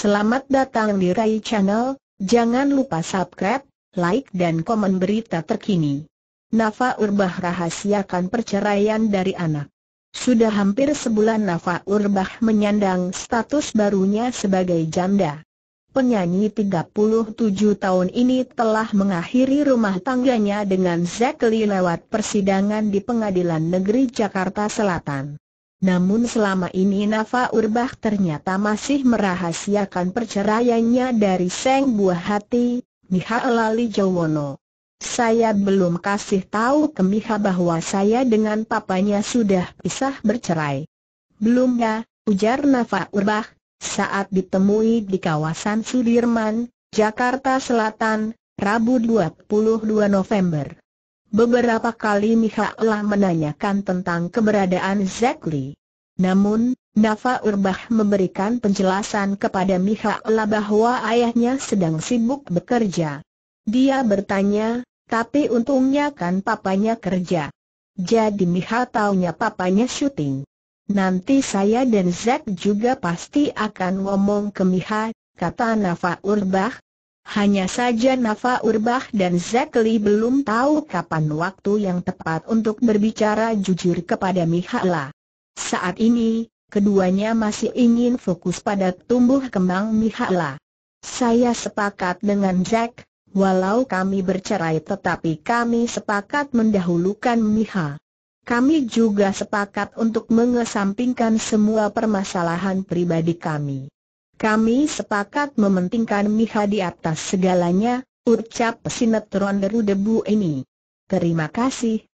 Selamat datang di Rai Channel, jangan lupa subscribe, like dan komen berita terkini. Nafa Urbah rahasiakan perceraian dari anak. Sudah hampir sebulan Nafa Urbah menyandang status barunya sebagai janda. Penyanyi 37 tahun ini telah mengakhiri rumah tangganya dengan Zekli lewat persidangan di Pengadilan Negeri Jakarta Selatan. Namun selama ini Nafa Urbah ternyata masih merahasiakan perceraiannya dari Seng Buah Hati, Miha Elali Jawono. Saya belum kasih tahu ke Miha bahwa saya dengan papanya sudah pisah bercerai. Belum ya, ujar Nafa Urbah, saat ditemui di kawasan Sudirman, Jakarta Selatan, Rabu 22 November. Beberapa kali Mikhaela menanyakan tentang keberadaan Zekli. Namun, Nafa Urbah memberikan penjelasan kepada Mikhaela bahwa ayahnya sedang sibuk bekerja. Dia bertanya, tapi untungnya kan papanya kerja. Jadi Miha taunya papanya syuting. Nanti saya dan Zek juga pasti akan ngomong ke Miha, kata Nafa Urbah, hanya saja Nafa Urbah dan Zekli belum tahu kapan waktu yang tepat untuk berbicara jujur kepada Mihaela. Saat ini, keduanya masih ingin fokus pada tumbuh kembang Mihaela. Saya sepakat dengan Jack, walau kami bercerai tetapi kami sepakat mendahulukan Miha. Kami juga sepakat untuk mengesampingkan semua permasalahan pribadi kami. Kami sepakat mementingkan Miha di atas segalanya, ucap sinetron deru debu ini. Terima kasih,